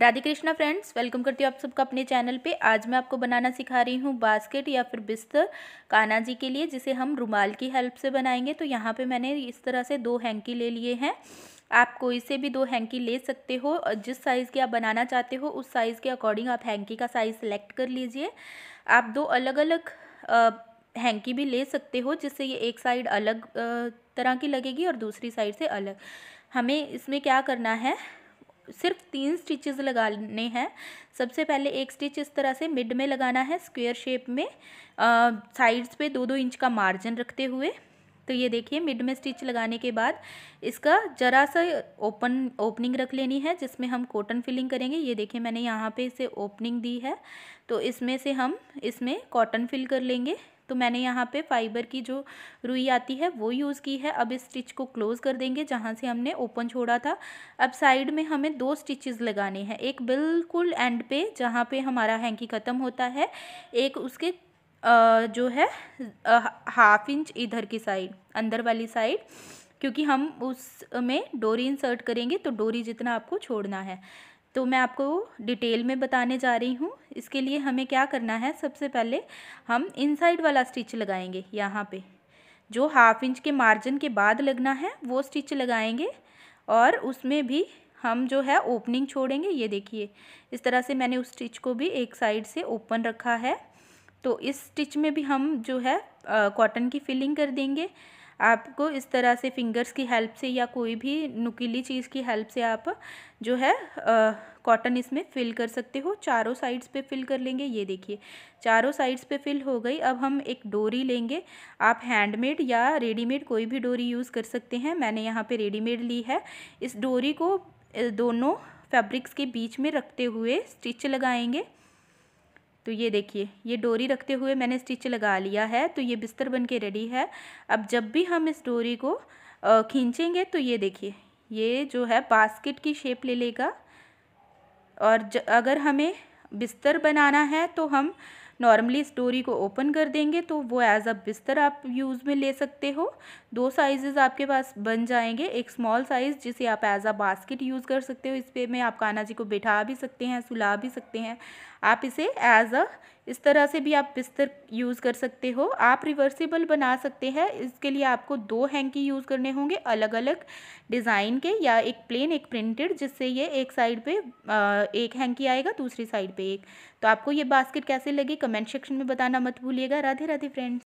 Radhe Krishna friends welcome करती हूँ आप सबका अपने चैनल पे आज मैं आपको बनाना सिखा रही हूँ बास्केट या फिर बिस्तर काना जी के लिए जिसे हम रुमाल की हेल्प से बनाएंगे तो यहाँ पे मैंने इस तरह से दो हैंकी ले लिए हैं आप कोई से भी दो हैंकी ले सकते हो और जिस साइज़ की आप बनाना चाहते हो उस साइज़ के अकॉर्डिंग आप हैंकी का साइज़ सेलेक्ट कर लीजिए आप दो अलग अलग हैंकी भी ले सकते हो जिससे ये एक साइड अलग तरह की लगेगी और दूसरी साइड से अलग हमें इसमें क्या करना है सिर्फ तीन स्टिचेस लगाने हैं सबसे पहले एक स्टिच इस तरह से मिड में लगाना है स्क्वेयर शेप में साइड्स पे दो दो इंच का मार्जिन रखते हुए तो ये देखिए मिड में स्टिच लगाने के बाद इसका ज़रा सा ओपन ओपनिंग रख लेनी है जिसमें हम कॉटन फिलिंग करेंगे ये देखिए मैंने यहाँ पे इसे ओपनिंग दी है तो इसमें से हम इसमें कॉटन फिल कर लेंगे तो मैंने यहाँ पे फाइबर की जो रुई आती है वो यूज़ की है अब इस स्टिच को क्लोज़ कर देंगे जहाँ से हमने ओपन छोड़ा था अब साइड में हमें दो स्टिचेस लगाने हैं एक बिल्कुल एंड पे जहाँ पे हमारा हैंकी ख़त्म होता है एक उसके जो है हाफ इंच इधर की साइड अंदर वाली साइड क्योंकि हम उस में डोरी इंसर्ट करेंगे तो डोरी जितना आपको छोड़ना है तो मैं आपको डिटेल में बताने जा रही हूँ इसके लिए हमें क्या करना है सबसे पहले हम इनसाइड वाला स्टिच लगाएंगे यहाँ पे जो हाफ इंच के मार्जिन के बाद लगना है वो स्टिच लगाएंगे और उसमें भी हम जो है ओपनिंग छोड़ेंगे ये देखिए इस तरह से मैंने उस स्टिच को भी एक साइड से ओपन रखा है तो इस स्टिच में भी हम जो है कॉटन की फिलिंग कर देंगे आपको इस तरह से फिंगर्स की हेल्प से या कोई भी नुकीली चीज़ की हेल्प से आप जो है कॉटन इसमें फिल कर सकते हो चारों साइड्स पे फिल कर लेंगे ये देखिए चारों साइड्स पे फिल हो गई अब हम एक डोरी लेंगे आप हैंडमेड या रेडीमेड कोई भी डोरी यूज़ कर सकते हैं मैंने यहाँ पे रेडीमेड ली है इस डोरी को दोनों फैब्रिक्स के बीच में रखते हुए स्टिच लगाएंगे तो ये देखिए ये डोरी रखते हुए मैंने स्टिच लगा लिया है तो ये बिस्तर बन के रेडी है अब जब भी हम इस डोरी को खींचेंगे तो ये देखिए ये जो है बास्केट की शेप ले लेगा और ज, अगर हमें बिस्तर बनाना है तो हम नॉर्मली इस डोरी को ओपन कर देंगे तो वो एज अ बिस्तर आप यूज़ में ले सकते हो दो साइजेस आपके पास बन जाएंगे एक स्मॉल साइज़ जिसे आप एज अ बास्केट यूज़ कर सकते हो इस पर मैं आप काना जी को बैठा भी सकते हैं सुला भी सकते हैं आप इसे एज अ इस तरह से भी आप बिस्तर यूज़ कर सकते हो आप रिवर्सिबल बना सकते हैं इसके लिए आपको दो हैंकी यूज़ करने होंगे अलग अलग डिज़ाइन के या एक प्लेन एक प्रिंटेड जिससे ये एक साइड पे एक हैंकी आएगा दूसरी साइड पे एक तो आपको ये बास्केट कैसे लगी कमेंट सेक्शन में बताना मत भूलिएगा राधे राधे फ्रेंड्स